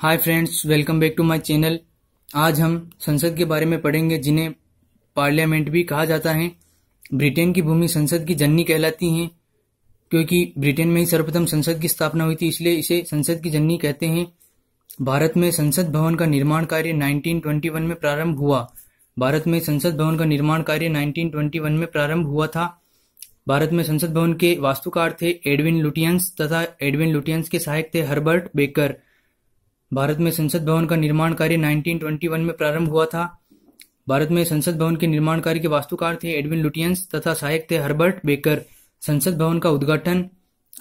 hi friends welcome back to my channel आज हम संसद के बारे में पढ़ेंगे जिन्हें पार्लियामेंट भी कहा जाता है ब्रिटेन की भूमि संसद की जननी कहलाती है क्योंकि ब्रिटेन में ही सर्वप्रथम संसद की स्थापना हुई थी इसलिए इसे संसद की जननी कहते हैं भारत में संसद भवन का निर्माण कार्य नाइनटीन में प्रारंभ हुआ भारत में संसद भवन का निर्माण कार्य नाइनटीन में प्रारंभ हुआ था भारत में संसद भवन के वास्तुकार थे एडविन लुटियंस तथा एडविन लुटियंस के सहायक थे हर्बर्ट बेकर भारत में संसद भवन का निर्माण कार्य 1921 में प्रारंभ हुआ था भारत में संसद भवन के निर्माण कार्य के वास्तुकार थे एडविन लुटियंस तथा सहायक थे हर्बर्ट बेकर संसद भवन का उद्घाटन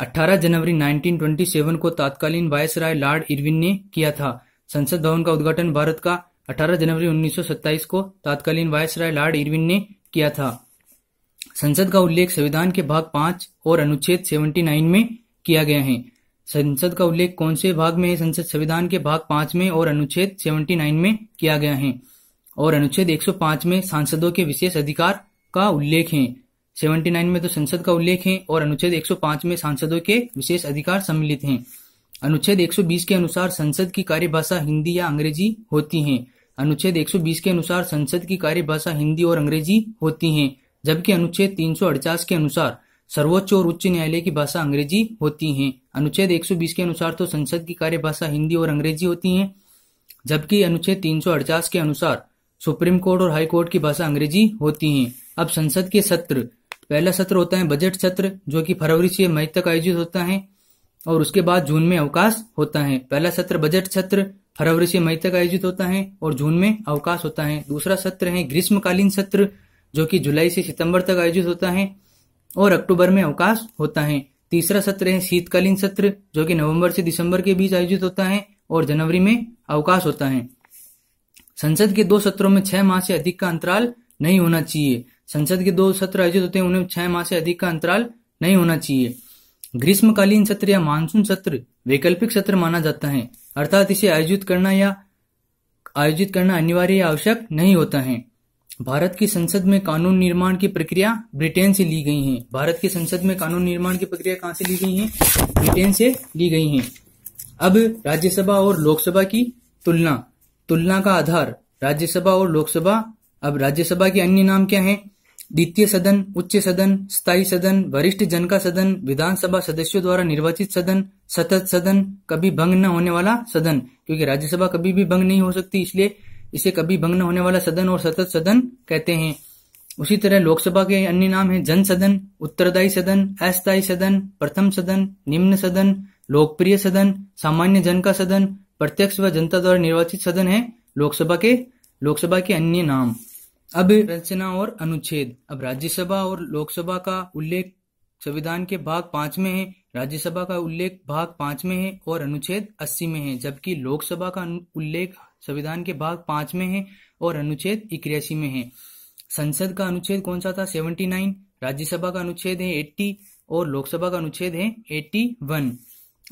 18 जनवरी 1927 को तत्कालीन वायस राय लॉर्ड इरविन ने किया था संसद भवन का उद्घाटन भारत का 18 जनवरी 1927 को तत्कालीन वायस राय लॉर्ड इरविन ने किया था संसद का उल्लेख संविधान के भाग पांच और अनुच्छेद 79 में किया गया है संसद का उल्लेख कौन से भाग में है संसद संविधान के भाग पांच में और अनुच्छेद 79 में किया गया है और अनुच्छेद 105 में सांसदों के विशेष अधिकार का उल्लेख है 79 में तो संसद का उल्लेख है और अनुच्छेद 105 में सांसदों के विशेष अधिकार सम्मिलित हैं अनुच्छेद 120 के अनुसार संसद की कार्यभाषा हिंदी या अंग्रेजी होती है अनुच्छेद 120 के अनुसार संसद की कार्यभाषा हिंदी और अंग्रेजी होती है जबकि अनुच्छेद तीन के अनुसार सर्वोच्च और उच्च न्यायालय की भाषा अंग्रेजी होती है अनुच्छेद 120 के अनुसार तो संसद की कार्य भाषा हिंदी और अंग्रेजी होती है जबकि अनुच्छेद तीन के अनुसार सुप्रीम कोर्ट और हाई कोर्ट की भाषा अंग्रेजी होती है अब संसद के सत्र पहला सत्र होता है बजट सत्र जो कि फरवरी से मई तक आयोजित होता है और उसके बाद जून में अवकाश होता है पहला सत्र बजट सत्र फरवरी से मई तक आयोजित होता है और जून में अवकाश होता है दूसरा सत्र है ग्रीष्मकालीन सत्र जो कि जुलाई से सितंबर तक आयोजित होता है और अक्टूबर में अवकाश होता है तीसरा सत्र है शीतकालीन सत्र जो कि नवंबर से दिसंबर के बीच आयोजित होता है और जनवरी में अवकाश होता है संसद के दो सत्रों में छह माह से अधिक का अंतराल नहीं होना चाहिए संसद के दो सत्र आयोजित होते हैं उन्हें छह माह से अधिक का अंतराल नहीं होना चाहिए ग्रीष्मकालीन सत्र या मानसून सत्र वैकल्पिक सत्र माना जाता है अर्थात इसे आयोजित करना या आयोजित करना अनिवार्य या आवश्यक नहीं होता है भारत की संसद में कानून निर्माण की प्रक्रिया ब्रिटेन से ली गई है भारत की संसद में कानून निर्माण की प्रक्रिया कहाँ से ली गई है ब्रिटेन से ली गई है अब राज्यसभा और लोकसभा की तुलना तुलना का आधार राज्यसभा और लोकसभा अब राज्यसभा के अन्य नाम क्या है द्वितीय सदन उच्च सदन स्थायी सदन वरिष्ठ जन का सदन विधानसभा सदस्यों द्वारा निर्वाचित सदन सतत सदन कभी भंग न होने वाला सदन क्योंकि राज्यसभा कभी भी भंग नहीं हो सकती इसलिए इसे कभी भंग न होने वाला सदन और सतत सदन कहते हैं उसी तरह लोकसभा के अन्य नाम हैं जन सदन उत्तरदायी सदन अस्थायी सदन प्रथम सदन निम्न सदन लोकप्रिय सदन सामान्य जन का सदन प्रत्यक्ष व जनता द्वारा निर्वाचित सदन है लोकसभा के लोकसभा के अन्य नाम अब रचना और अनुच्छेद अब राज्यसभा और लोकसभा का उल्लेख संविधान के भाग पांच में है राज्यसभा का उल्लेख भाग पांच में है और अनुच्छेद अस्सी में है जबकि लोकसभा का उल्लेख संविधान के भाग पांच में है और अनुच्छेद इक्यासी में है संसद का अनुच्छेद कौन सा था सेवेंटी नाइन राज्यसभा का अनुच्छेद है एट्टी और लोकसभा का अनुच्छेद है एट्टी वन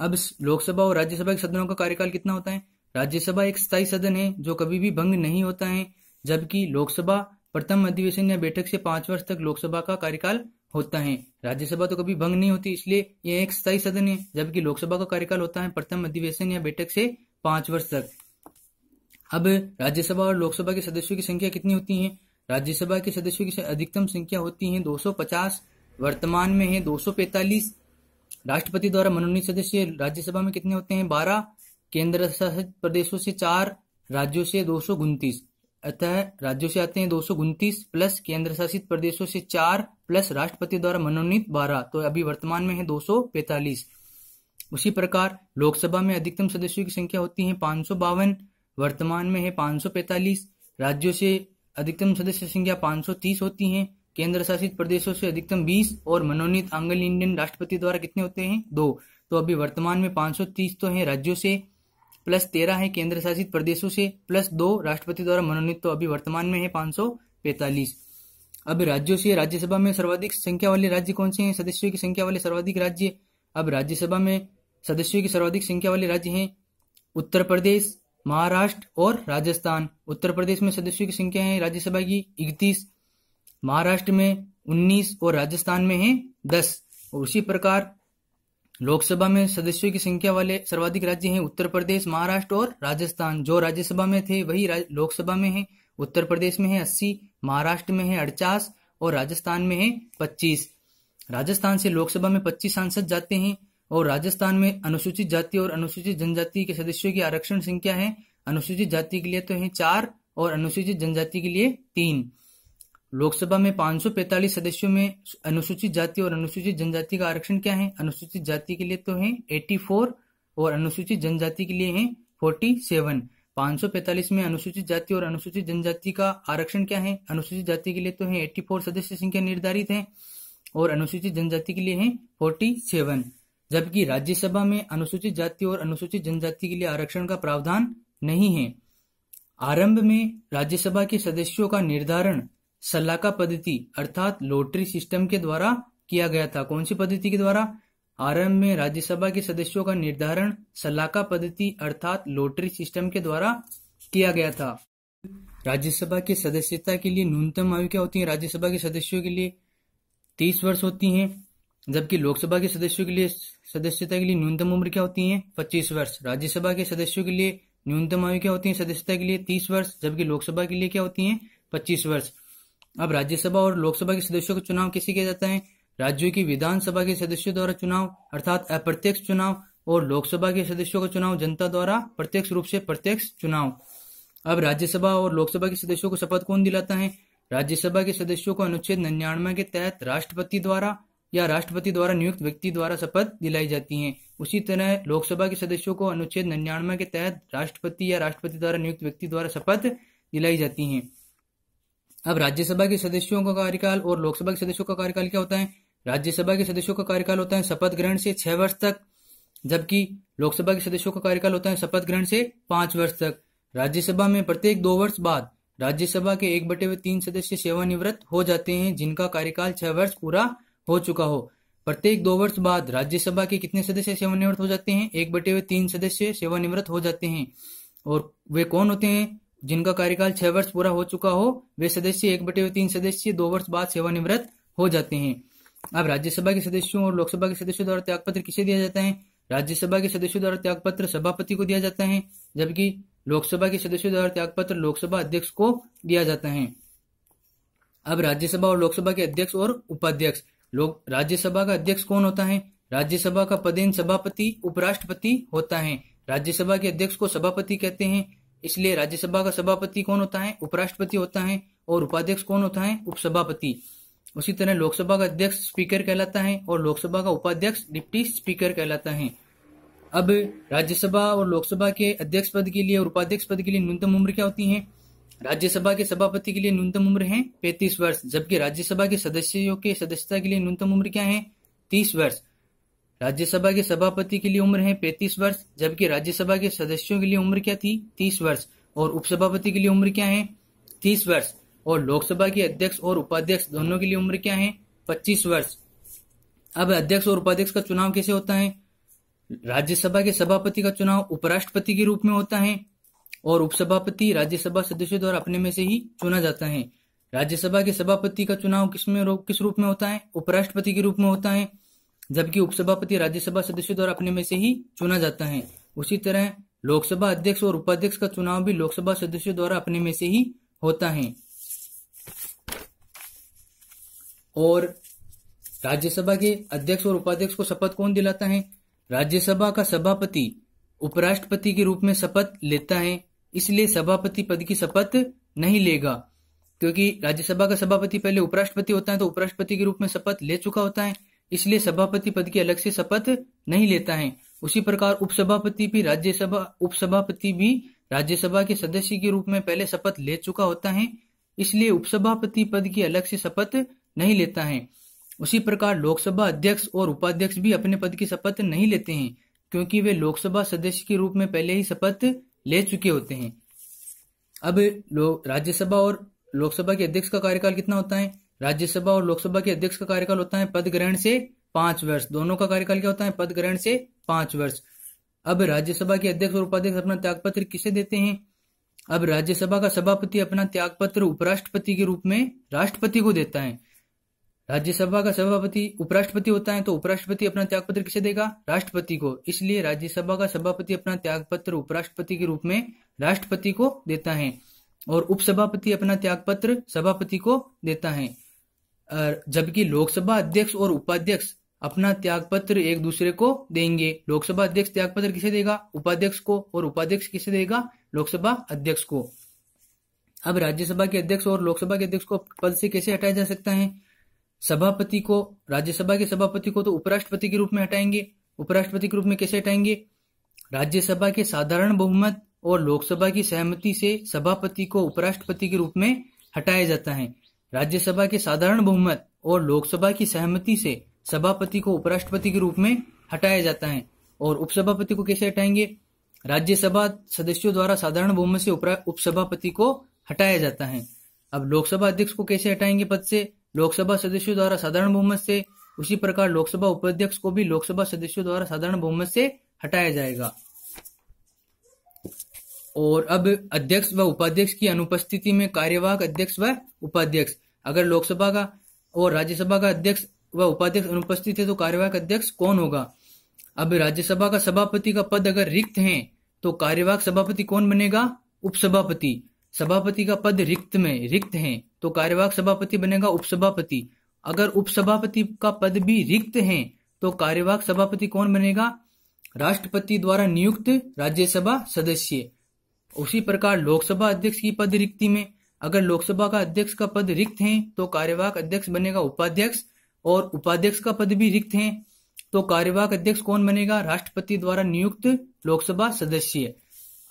अब लोकसभा और राज्यसभा के सदनों का कार्यकाल कितना होता है राज्यसभा एक स्थायी सदन है जो कभी भी भंग नहीं होता है जबकि लोकसभा प्रथम अधिवेशन या बैठक से पांच वर्ष तक लोकसभा का कार्यकाल होता है राज्यसभा तो कभी भंग नहीं होती इसलिए यह एक स्थायी सदन है जबकि लोकसभा का कार्यकाल होता है प्रथम अधिवेशन या बैठक से पांच वर्ष तक अब राज्यसभा और लोकसभा के सदस्यों की संख्या कितनी होती है राज्यसभा के सदस्यों की अधिकतम संख्या होती है 250 वर्तमान में है 245 राष्ट्रपति द्वारा मनोनीत सदस्य राज्यसभा में कितने होते हैं बारह केंद्र शासित प्रदेशों से चार राज्यों से दो अतः राज्यों से आते हैं दो प्लस केंद्र शासित प्रदेशों से चार प्लस राष्ट्रपति द्वारा मनोनीत बारह तो अभी वर्तमान में है पैतालीस उसी प्रकार लोकसभा में अधिकतम सदस्यों की संख्या होती है पांच वर्तमान में है 545 राज्यों से अधिकतम सदस्य संख्या 530 होती है केंद्र शासित प्रदेशों से अधिकतम 20 और मनोनीत आंगल इंडियन राष्ट्रपति द्वारा कितने होते हैं दो तो अभी वर्तमान में 530 तो हैं राज्यों से प्लस तेरह है केंद्र शासित प्रदेशों से प्लस दो राष्ट्रपति द्वारा मनोनीत तो अभी वर्तमान में है पांच अब राज्यों से राज्यसभा में सर्वाधिक संख्या वाले राज्य कौन से हैं सदस्यों की संख्या वाले सर्वाधिक राज्य अब राज्यसभा में सदस्यों की सर्वाधिक संख्या वाले राज्य हैं उत्तर प्रदेश महाराष्ट्र और राजस्थान उत्तर प्रदेश में सदस्यों की संख्या है राज्यसभा की इकतीस महाराष्ट्र में उन्नीस और राजस्थान में है दस और उसी प्रकार लोकसभा में सदस्यों की संख्या वाले सर्वाधिक राज्य हैं उत्तर प्रदेश महाराष्ट्र और राजस्थान जो राज्यसभा में थे वही लोकसभा में है उत्तर प्रदेश में है अस्सी महाराष्ट्र में है अड़चास और राजस्थान में है पच्चीस राजस्थान से लोकसभा में पच्चीस सांसद जाते हैं और राजस्थान में अनुसूचित जाति और अनुसूचित जनजाति के सदस्यों की आरक्षण संख्या है अनुसूचित जाति के लिए तो है चार और अनुसूचित जनजाति के लिए तीन लोकसभा में 545 सदस्यों में अनुसूचित जाति और अनुसूचित जनजाति का आरक्षण क्या है अनुसूचित जाति के लिए तो है 84 और अनुसूचित जनजाति के लिए है 47 545 में अनुसूचित जाति और अनुसूचित जनजाति का आरक्षण क्या है अनुसूचित जाति के लिए तो है 84 सदस्य संख्या निर्धारित है और अनुसूचित जनजाति के लिए है फोर्टी जबकि राज्यसभा में अनुसूचित जाति और अनुसूचित जनजाति के लिए आरक्षण का प्रावधान नहीं है आरंभ में राज्यसभा के सदस्यों का निर्धारण सलाहका पद्धति अर्थात लोटरी सिस्टम के द्वारा किया गया था कौन सी पद्धति के द्वारा आरंभ में राज्यसभा के सदस्यों का निर्धारण सलाका पद्धति अर्थात लोटरी सिस्टम के द्वारा किया गया था राज्यसभा के सदस्यता के लिए न्यूनतम आयु क्या होती है राज्यसभा के सदस्यों के लिए तीस वर्ष होती है जबकि लोकसभा के सदस्यों के लिए सदस्यता के लिए न्यूनतम उम्र क्या होती है पच्चीस वर्ष राज्यसभा के सदस्यों के लिए न्यूनतम आयु क्या होती है सदस्यता के लिए तीस वर्ष जबकि लोकसभा के लिए क्या होती है पच्चीस वर्ष अब राज्यसभा और लोकसभा के सदस्यों का चुनाव कैसे किया जाता है राज्यों की विधानसभा के सदस्यों द्वारा चुनाव अर्थात अप्रत्यक्ष चुनाव और लोकसभा के सदस्यों का चुनाव जनता द्वारा प्रत्यक्ष रूप से प्रत्यक्ष चुनाव अब राज्यसभा और लोकसभा के सदस्यों को शपथ कौन दिलाता है राज्यसभा के सदस्यों को अनुच्छेद निन्यानवे के तहत राष्ट्रपति द्वारा या राष्ट्रपति द्वारा नियुक्त व्यक्ति द्वारा शपथ दिलाई जाती है उसी तरह लोकसभा के सदस्यों को अनुच्छेद निन्यानवे के तहत राष्ट्रपति या राष्ट्रपति द्वारा नियुक्त व्यक्ति द्वारा शपथ दिलाई जाती है अब राज्यसभा के सदस्यों का कार्यकाल और लोकसभा के सदस्यों का कार्यकाल क्या होता है राज्यसभा के सदस्यों का कार्यकाल होता है शपथ ग्रहण से छह वर्ष तक जबकि लोकसभा के सदस्यों का कार्यकाल होता है शपथ ग्रहण से पांच वर्ष तक राज्यसभा में प्रत्येक दो वर्ष बाद राज्यसभा के एक बटे हुए तीन सदस्य सेवानिवृत्त हो जाते हैं जिनका कार्यकाल छह वर्ष पूरा हो चुका हो प्रत्येक दो वर्ष बाद राज्यसभा के कितने सदस्य सेवानिवृत्त हो जाते हैं एक बटे हुए तीन सदस्य सेवानिवृत्त हो जाते हैं और वे कौन होते हैं जिनका कार्यकाल छह वर्ष पूरा हो चुका हो वे सदस्य एक बटे हुए तीन सदस्य दो वर्ष बाद सेवानिवृत्त हो जाते हैं अब राज्यसभा के सदस्यों और लोकसभा के सदस्यों द्वारा त्यागपत्र किसे दिया जाता है राज्यसभा के सदस्यों द्वारा त्यागपत्र सभापति को दिया जाता है जबकि लोकसभा के सदस्यों द्वारा त्यागपत्र लोकसभा अध्यक्ष को दिया जाता है अब राज्यसभा और लोकसभा के अध्यक्ष और उपाध्यक्ष लोग राज्यसभा का अध्यक्ष कौन होता है राज्यसभा का पदेन सभापति उपराष्ट्रपति होता है राज्यसभा के अध्यक्ष को सभापति कहते हैं इसलिए राज्यसभा का सभापति कौन होता है उपराष्ट्रपति होता है और उपाध्यक्ष कौन होता है उपसभापति उसी तरह लोकसभा का अध्यक्ष स्पीकर कहलाता है और लोकसभा का उपाध्यक्ष डिप्टी स्पीकर कहलाता है अब राज्यसभा और लोकसभा के अध्यक्ष पद के लिए और उपाध्यक्ष पद के लिए न्यूनतम उम्र क्या होती है राज्यसभा के सभापति के लिए न्यूनतम उम्र है पैंतीस वर्ष जबकि राज्यसभा के सदस्यों के सदस्यता के लिए न्यूनतम उम्र क्या है तीस वर्ष राज्यसभा के सभापति के लिए उम्र है पैंतीस वर्ष जबकि राज्यसभा के सदस्यों के लिए उम्र क्या थी तीस वर्ष और उपसभापति के लिए उम्र क्या है तीस वर्ष और लोकसभा के अध्यक्ष और उपाध्यक्ष दोनों के लिए उम्र क्या है पच्चीस वर्ष अब अध्यक्ष और उपाध्यक्ष का चुनाव कैसे होता है राज्यसभा के सभापति का चुनाव उपराष्ट्रपति के रूप में होता है और उपसभापति राज्यसभा सदस्यों द्वारा अपने में से ही चुना जाता है राज्यसभा के सभापति का चुनाव किस में किस रूप में होता है उपराष्ट्रपति के रूप में होता है जबकि उपसभापति राज्यसभा सदस्यों द्वारा अपने में से ही चुना जाता है उसी तरह लोकसभा अध्यक्ष और उपाध्यक्ष का चुनाव भी लोकसभा सदस्यों द्वारा अपने में से ही होता है और राज्यसभा के अध्यक्ष और उपाध्यक्ष को शपथ कौन दिलाता है राज्यसभा का सभापति उपराष्ट्रपति के रूप में शपथ लेता है इसलिए सभापति पद की शपथ नहीं लेगा क्योंकि राज्यसभा का सभापति पहले उपराष्ट्रपति होता है तो उपराष्ट्रपति के रूप में शपथ ले चुका होता है इसलिए सभापति पद की अलग से शपथ नहीं लेता है उसी प्रकार उपसभापति भी राज्यसभा उपसभापति भी राज्यसभा के सदस्य के रूप में पहले शपथ ले चुका होता है इसलिए उपसभापति पद की अलग से शपथ नहीं लेता है उसी प्रकार लोकसभा अध्यक्ष और उपाध्यक्ष भी अपने पद की शपथ नहीं लेते हैं क्योंकि वे लोकसभा सदस्य के रूप में पहले ही शपथ ले चुके होते हैं अब राज्यसभा और लोकसभा के अध्यक्ष का कार्यकाल कितना होता है राज्यसभा और लोकसभा के अध्यक्ष का कार्यकाल होता है पद ग्रहण से पांच वर्ष दोनों का कार्यकाल क्या होता है पद ग्रहण से पांच वर्ष अब राज्यसभा के अध्यक्ष और उपाध्यक्ष अपना त्यागपत्र किसे देते हैं अब राज्यसभा का सभापति अपना त्यागपत्र उपराष्ट्रपति के रूप में राष्ट्रपति को देता है राज्यसभा का सभापति उपराष्ट्रपति होता है तो उपराष्ट्रपति अपना त्याग पत्र किसे देगा राष्ट्रपति को इसलिए राज्यसभा का सभापति अपना त्याग पत्र उपराष्ट्रपति के रूप में राष्ट्रपति को देता है और उपसभापति अपना त्यागपत्र सभापति को देता है जबकि लोकसभा अध्यक्ष और उपाध्यक्ष अपना त्याग पत्र एक दूसरे को देंगे लोकसभा अध्यक्ष त्याग पत्र किसे देगा उपाध्यक्ष को और उपाध्यक्ष किसे देगा लोकसभा अध्यक्ष को अब राज्यसभा के अध्यक्ष और लोकसभा के अध्यक्ष को पद से कैसे हटाया जा सकता है सभापति को राज्यसभा के सभापति को तो उपराष्ट्रपति के रूप में हटाएंगे उपराष्ट्रपति के रूप में कैसे हटाएंगे राज्यसभा के साधारण बहुमत और लोकसभा की सहमति से सभापति को उपराष्ट्रपति के रूप में हटाया जाता है राज्यसभा के साधारण बहुमत और लोकसभा की सहमति से सभापति को उपराष्ट्रपति के रूप में हटाया जाता है और उपसभापति को कैसे हटाएंगे राज्यसभा सदस्यों द्वारा साधारण बहुमत से उपसभापति को हटाया जाता है अब लोकसभा अध्यक्ष को कैसे हटाएंगे पद से लोकसभा सदस्यों द्वारा साधारण बहुमत से उसी प्रकार लोकसभा उपाध्यक्ष को भी लोकसभा सदस्यों द्वारा साधारण बहुमत से हटाया जाएगा और अब अध्यक्ष व उपाध्यक्ष की अनुपस्थिति में कार्यवाहक अध्यक्ष व उपाध्यक्ष अगर लोकसभा का और राज्यसभा का अध्यक्ष व उपाध्यक्ष अनुपस्थित है तो कार्यवाहक अध्यक्ष कौन होगा अब राज्यसभा का सभापति का पद अगर रिक्त है तो कार्यवाहक सभापति कौन बनेगा उपसभापति सभापति का पद रिक्त में रिक्त है तो कार्यवाहक सभापति बनेगा उपसभापति अगर उपसभापति का पद भी रिक्त है तो कार्यवाहक सभापति कौन बनेगा राष्ट्रपति द्वारा नियुक्त राज्यसभा सदस्य उसी प्रकार लोकसभा अध्यक्ष की पद रिक्ति में अगर लोकसभा का अध्यक्ष का पद रिक्त है तो कार्यवाहक अध्यक्ष बनेगा उपाध्यक्ष और उपाध्यक्ष का पद भी रिक्त है तो कार्यवाहक अध्यक्ष कौन बनेगा राष्ट्रपति द्वारा नियुक्त लोकसभा सदस्य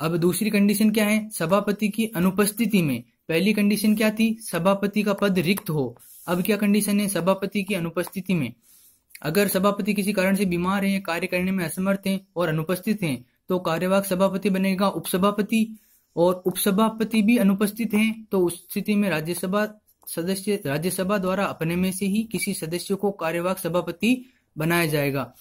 अब दूसरी कंडीशन क्या है सभापति की अनुपस्थिति में पहली कंडीशन क्या थी सभापति का पद रिक्त हो अब क्या कंडीशन है सभापति की अनुपस्थिति में अगर सभापति किसी कारण से बीमार हैं कार्य करने में असमर्थ हैं और अनुपस्थित हैं तो कार्यवाहक सभापति बनेगा उपसभापति और उपसभापति भी अनुपस्थित हैं तो उस स्थिति में राज्यसभा सदस्य राज्यसभा द्वारा अपने में से ही किसी सदस्य को कार्यवाहक सभापति बनाया जाएगा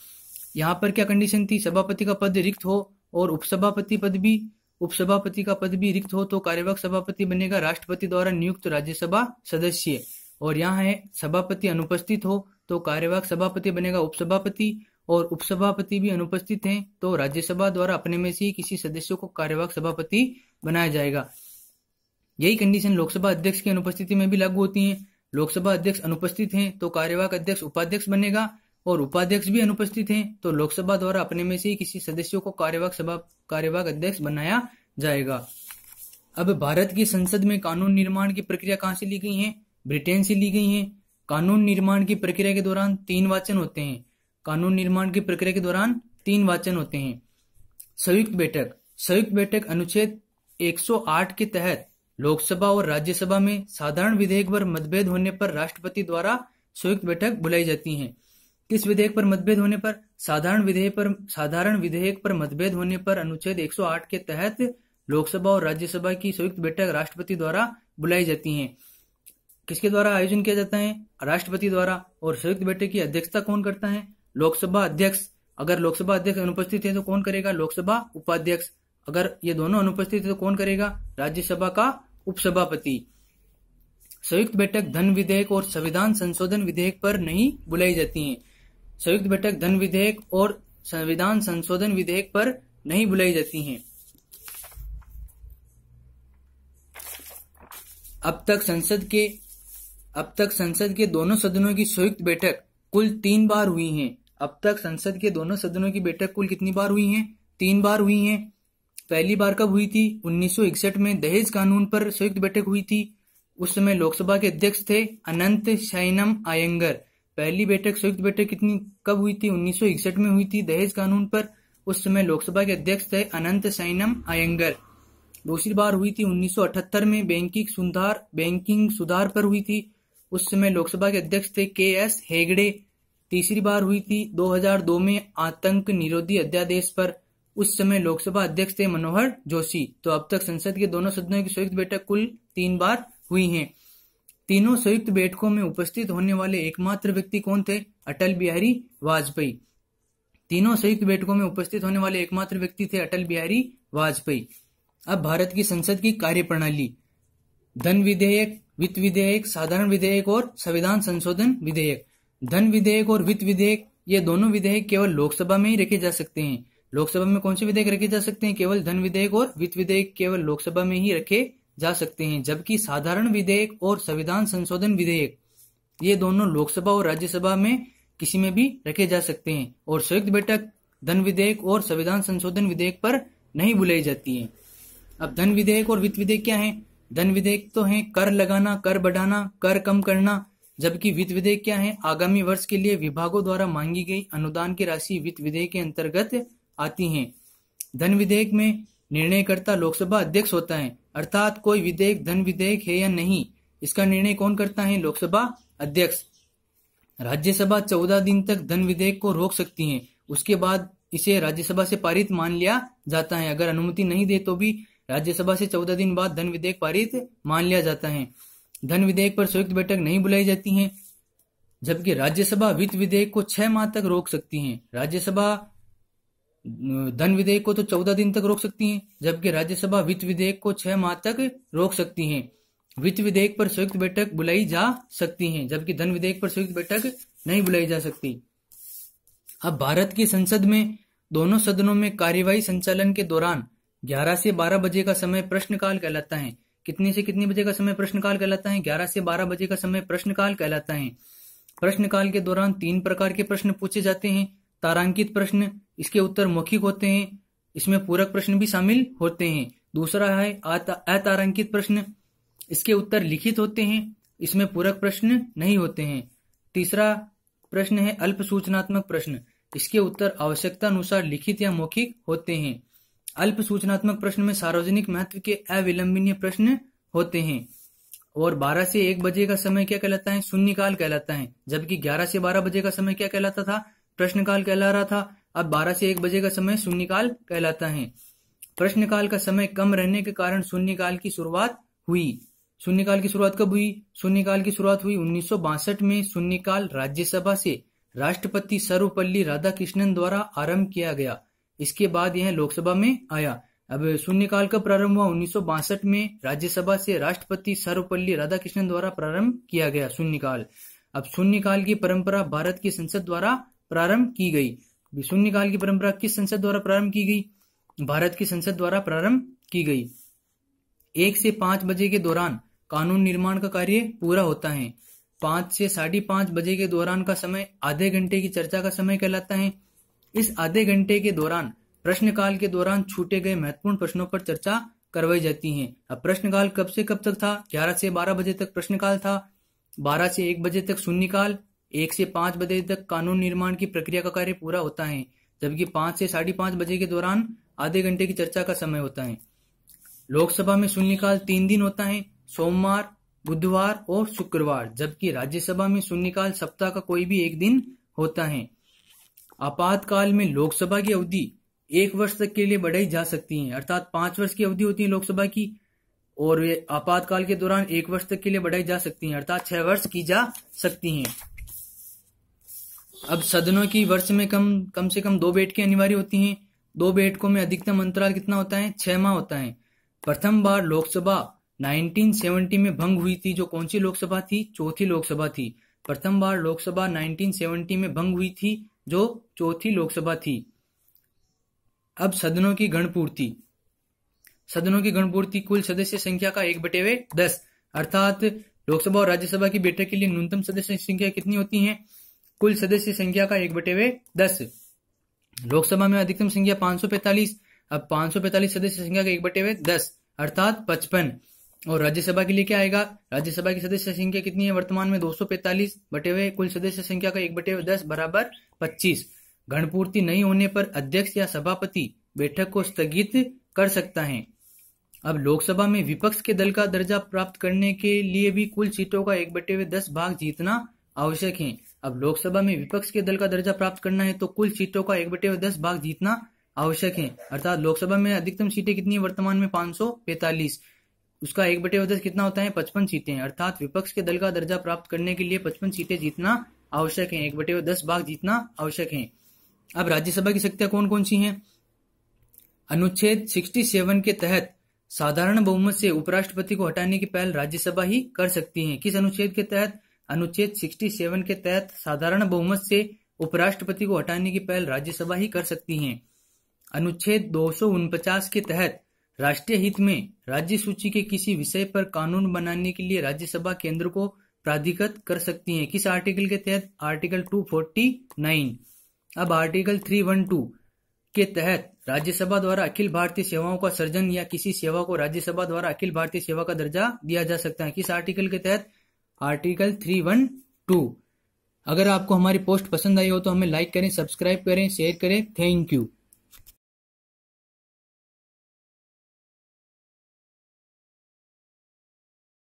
यहाँ पर क्या कंडीशन थी सभापति का पद रिक्त हो और उपसभापति पद भी उपसभापति का पद भी रिक्त हो तो कार्यवाहक सभापति बनेगा राष्ट्रपति द्वारा नियुक्त राज्यसभा सदस्य और यहाँ है सभापति अनुपस्थित हो तो कार्यवाहक सभापति बनेगा उपसभापति और उपसभापति भी अनुपस्थित हैं तो राज्यसभा द्वारा अपने में से ही किसी सदस्य को कार्यवाहक सभापति बनाया जाएगा यही कंडीशन लोकसभा अध्यक्ष की अनुपस्थिति में भी लागू होती है लोकसभा अध्यक्ष अनुपस्थित हैं तो कार्यवाहक अध्यक्ष उपाध्यक्ष बनेगा और उपाध्यक्ष भी अनुपस्थित हैं तो लोकसभा द्वारा अपने में से ही किसी सदस्यों को कार्यवाहक सभा कार्यवाहक अध्यक्ष बनाया जाएगा अब भारत की संसद में कानून निर्माण की प्रक्रिया कहाँ से ली गई है ब्रिटेन से ली गई है कानून निर्माण की प्रक्रिया के दौरान तीन वाचन होते हैं कानून निर्माण की प्रक्रिया के दौरान तीन वाचन होते हैं संयुक्त बैठक संयुक्त बैठक अनुच्छेद 108 के तहत लोकसभा और राज्यसभा में साधारण विधेयक पर मतभेद होने पर राष्ट्रपति द्वारा संयुक्त बैठक बुलाई जाती है किस विधेयक पर मतभेद होने पर साधारण विधेयक पर साधारण विधेयक पर मतभेद होने पर अनुच्छेद 108 के तहत लोकसभा और राज्यसभा की संयुक्त बैठक राष्ट्रपति द्वारा बुलाई जाती है किसके द्वारा आयोजन किया जाता है राष्ट्रपति द्वारा और संयुक्त बैठक की अध्यक्षता कौन करता है लोकसभा अध्यक्ष अगर लोकसभा अध्यक्ष अनुपस्थित है तो कौन करेगा लोकसभा उपाध्यक्ष अगर ये दोनों अनुपस्थित है तो कौन करेगा राज्यसभा का उपसभापति संयुक्त बैठक धन विधेयक और संविधान संशोधन विधेयक पर नहीं बुलाई जाती है संयुक्त बैठक धन विधेयक और संविधान संशोधन विधेयक पर नहीं बुलाई जाती हैं अब तक संसद के अब तक संसद के दोनों सदनों की संयुक्त बैठक कुल तीन बार हुई है अब तक संसद के दोनों सदनों की बैठक कुल कितनी बार हुई है तीन बार हुई है पहली बार कब हुई थी 1961 में दहेज कानून पर संयुक्त बैठक हुई थी उस समय लोकसभा के अध्यक्ष थे अनंत शैनम आयंगर पहली बैठक संयुक्त बैठक कितनी कब हुई थी उन्नीस में हुई थी दहेज कानून पर उस समय लोकसभा के अध्यक्ष थे अनंत सैनम अयंगर दूसरी बार हुई थी 1978 में बैंकिंग सुधार बैंकिंग सुधार पर हुई थी उस समय लोकसभा के अध्यक्ष थे के एस हेगड़े तीसरी बार हुई थी 2002 में आतंक निरोधी अध्यादेश पर उस समय लोकसभा अध्यक्ष थे मनोहर जोशी तो अब तक संसद के दोनों सदनों की संयुक्त बैठक कुल तीन बार हुई है तीनों संयुक्त बैठकों में उपस्थित होने वाले एकमात्र व्यक्ति कौन थे अटल बिहारी वाजपेयी तीनों संयुक्त बैठकों में उपस्थित होने वाले एकमात्र व्यक्ति थे अटल बिहारी वाजपेयी अब भारत की संसद की कार्य प्रणाली धन विधेयक वित्त विधेयक साधारण विधेयक और संविधान संशोधन विधेयक धन विधेयक और वित्त विधेयक ये दोनों विधेयक केवल लोकसभा में ही रखे जा सकते हैं लोकसभा में कौन से विधेयक रखे जा सकते हैं केवल धन विधेयक और वित्त विधेयक केवल लोकसभा में ही रखे जा सकते हैं जबकि साधारण विधेयक और संविधान संशोधन विधेयक ये दोनों लोकसभा और राज्यसभा में किसी में भी रखे जा सकते हैं और संयुक्त बैठक धन विधेयक और संविधान संशोधन विधेयक पर नहीं बुलाई जाती है अब धन विधेयक और वित्त विधेयक क्या है धन विधेयक तो है कर लगाना कर बढ़ाना कर कम करना जबकि वित्त विधेयक क्या है आगामी वर्ष के लिए विभागों द्वारा मांगी गई अनुदान की राशि वित्त विधेयक के अंतर्गत आती है धन विधेयक में निर्णयकर्ता लोकसभा अध्यक्ष होता है अर्थात कोई विधेयक धन विधेयक है या नहीं इसका निर्णय कौन करता है लोकसभा अध्यक्ष राज्यसभा चौदह दिन तक धन विधेयक को रोक सकती है उसके बाद इसे राज्यसभा से पारित मान लिया जाता है अगर अनुमति नहीं दे तो भी राज्यसभा से चौदह दिन बाद धन विधेयक पारित मान लिया जाता है धन विधेयक पर संयुक्त बैठक नहीं बुलाई जाती है जबकि राज्यसभा वित्त विधेयक को छह माह तक रोक सकती है राज्यसभा धन विधेयक को तो चौदह दिन तक रोक सकती हैं जबकि राज्यसभा वित्त विधेयक को छह माह तक रोक सकती हैं वित्त विधेयक पर संयुक्त बैठक बुलाई जा सकती है जबकि धन विधेयक पर संयुक्त बैठक नहीं बुलाई जा सकती अब भारत की संसद में दोनों सदनों में कार्यवाही संचालन के दौरान 11 से 12 बजे का समय प्रश्नकाल कहलाता है कितने से कितने बजे का समय प्रश्नकाल कहलाता है 11 से 12 बजे का समय प्रश्नकाल कहलाता है प्रश्नकाल के दौरान तीन प्रकार के प्रश्न पूछे जाते हैं तारांकित प्रश्न इसके उत्तर मौखिक होते हैं इसमें पूरक प्रश्न भी शामिल होते हैं दूसरा है अतारांकित प्रश्न इसके उत्तर लिखित होते हैं इसमें पूरक प्रश्न नहीं होते हैं तीसरा प्रश्न है अल्प सूचनात्मक प्रश्न इसके उत्तर आवश्यकता अनुसार लिखित या मौखिक होते हैं अल्प सूचनात्मक प्रश्न में सार्वजनिक महत्व के अविलंबनीय प्रश्न होते हैं और 12 से 1 बजे का समय क्या कहलाता है शून्यकाल कहलाता है जबकि 11 से 12 बजे का समय क्या कहलाता था प्रश्नकाल कहला रहा था अब बारह से एक बजे का समय शून्यकाल कहलाता है प्रश्नकाल का समय कम रहने के कारण शून्यकाल की शुरुआत हुई शून्यकाल की शुरुआत कब हुई शून्यकाल की शुरुआत हुई उन्नीस में शून्यकाल राज्यसभा से राष्ट्रपति सर्वपल्ली राधाकृष्णन द्वारा आरंभ किया गया इसके बाद यह लोकसभा में आया अब शून्यकाल का प्रारंभ हुआ उन्नीस में राज्यसभा से राष्ट्रपति सर्वपल्ली राधाकृष्णन द्वारा प्रारंभ किया गया शून्यकाल अब शून्यकाल की परंपरा भारत की संसद द्वारा प्रारंभ की गई शून्य काल की परंपरा किस संसद द्वारा प्रारंभ की गई भारत की संसद द्वारा प्रारंभ की गई एक से पांच बजे के दौरान कानून निर्माण का कार्य पूरा होता है पांच से साढ़े पांच बजे के दौरान का समय आधे घंटे की चर्चा का समय कहलाता है इस आधे घंटे के दौरान प्रश्नकाल के दौरान छूटे गए महत्वपूर्ण प्रश्नों पर चर्चा करवाई जाती है अब प्रश्नकाल कब से कब तक था ग्यारह से बारह बजे तक प्रश्नकाल था बारह से एक बजे तक शून्यकाल एक से पांच बजे तक कानून निर्माण की प्रक्रिया का कार्य पूरा होता है जबकि पांच से साढ़े पांच बजे के दौरान आधे घंटे की चर्चा का समय होता है लोकसभा में शून्यकाल तीन दिन होता है सोमवार बुधवार और शुक्रवार जबकि राज्यसभा में शून्यकाल सप्ताह का कोई भी एक दिन होता है आपातकाल में लोकसभा की अवधि एक वर्ष तक के लिए बढ़ाई जा सकती है अर्थात पांच वर्ष की अवधि होती है लोकसभा की और आपातकाल के दौरान एक वर्ष तक के लिए बढ़ाई जा सकती है अर्थात छह वर्ष की जा सकती है अब सदनों की वर्ष में कम कम से कम दो बैठकें अनिवार्य होती हैं दो बैठकों में अधिकतम अंतराल कितना होता है छह माह होता है प्रथम बार लोकसभा 1970 में भंग हुई थी जो कौन सी लोकसभा थी चौथी लोकसभा थी प्रथम बार लोकसभा 1970 में भंग हुई थी जो चौथी लोकसभा थी अब सदनों की गणपूर्ति सदनों की गणपूर्ति कुल सदस्य संख्या का एक बटे हुए दस अर्थात लोकसभा और राज्यसभा की बैठक के लिए न्यूनतम सदस्य संख्या कितनी होती है कुल सदस्य संख्या का एक बटे हुए दस लोकसभा में अधिकतम संख्या 545 अब 545 सदस्य संख्या का एक बटे हुए दस अर्थात पचपन और राज्यसभा के लिए क्या आएगा राज्यसभा की सदस्य संख्या कितनी है वर्तमान में 245 बटे हुए कुल सदस्य संख्या का एक बटे हुए दस बराबर पच्चीस गणपूर्ति नहीं होने पर अध्यक्ष या सभापति बैठक को स्थगित कर सकता है अब लोकसभा में विपक्ष के दल का दर्जा प्राप्त करने के लिए भी कुल सीटों का एक बटे हुए दस भाग जीतना आवश्यक है अब लोकसभा में विपक्ष के दल का दर्जा प्राप्त करना है तो कुल सीटों का एक बटे दस भाग जीतना आवश्यक है अर्थात लोकसभा में अधिकतम सीटें कितनी है वर्तमान में पांच सौ पैतालीस उसका एक बटे दस कितना होता है पचपन सीटें अर्थात विपक्ष के दल का दर्जा प्राप्त करने के लिए पचपन सीटें जीतना आवश्यक है एक बटे दस भाग जीतना आवश्यक है अब राज्यसभा की शक्तियां कौन कौन सी हैं अनुच्छेद 67 के तहत साधारण बहुमत से उपराष्ट्रपति को हटाने की पहल राज्यसभा ही कर सकती है किस अनुच्छेद के तहत अनुच्छेद 67 के तहत साधारण बहुमत से उपराष्ट्रपति को हटाने की पहल राज्यसभा ही कर सकती है अनुच्छेद दो के तहत राष्ट्रीय हित में राज्य सूची के किसी विषय पर कानून बनाने के लिए राज्यसभा केंद्र को प्राधिकृत कर सकती है किस आर्टिकल के तहत आर्टिकल 249 अब आर्टिकल 312 के तहत राज्यसभा द्वारा अखिल भारतीय सेवाओं का सर्जन या किसी सेवा को राज्यसभा द्वारा अखिल भारतीय सेवा का दर्जा दिया जा सकता है किस आर्टिकल के तहत आर्टिकल थ्री वन टू अगर आपको हमारी पोस्ट पसंद आई हो तो हमें लाइक करें सब्सक्राइब करें शेयर करें थैंक यू